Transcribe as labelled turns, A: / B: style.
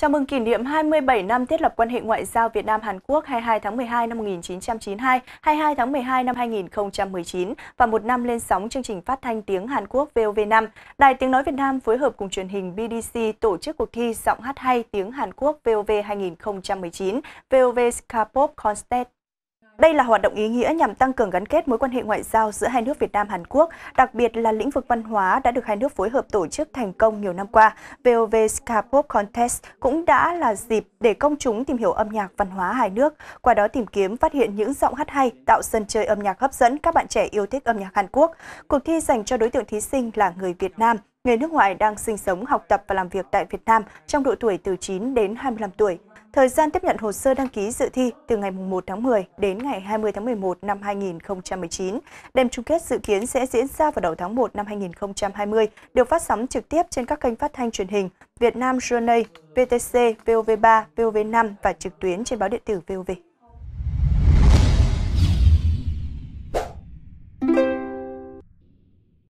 A: Chào mừng kỷ niệm 27 năm thiết lập quan hệ ngoại giao Việt Nam Hàn Quốc 22 tháng 12 năm 1992, 22 tháng 12 năm 2019 và một năm lên sóng chương trình phát thanh tiếng Hàn Quốc VOV5. Đài Tiếng Nói Việt Nam phối hợp cùng truyền hình BDC tổ chức cuộc thi giọng hát hay tiếng Hàn Quốc VOV 2019 VOV Ska Pop Contest đây là hoạt động ý nghĩa nhằm tăng cường gắn kết mối quan hệ ngoại giao giữa hai nước Việt Nam Hàn Quốc, đặc biệt là lĩnh vực văn hóa đã được hai nước phối hợp tổ chức thành công nhiều năm qua. VOV Skapop Contest cũng đã là dịp để công chúng tìm hiểu âm nhạc văn hóa hai nước, qua đó tìm kiếm phát hiện những giọng hát hay, tạo sân chơi âm nhạc hấp dẫn các bạn trẻ yêu thích âm nhạc Hàn Quốc. Cuộc thi dành cho đối tượng thí sinh là người Việt Nam, người nước ngoài đang sinh sống, học tập và làm việc tại Việt Nam trong độ tuổi từ 9 đến 25 tuổi. Thời gian tiếp nhận hồ sơ đăng ký dự thi từ ngày 1 tháng 10 đến ngày 20 tháng 11 năm 2019. Đêm chung kết dự kiến sẽ diễn ra vào đầu tháng 1 năm 2020, được phát sóng trực tiếp trên các kênh phát thanh truyền hình Việt Nam Journal, VTC, VOV3, VOV5 và trực tuyến trên báo điện tử VOV.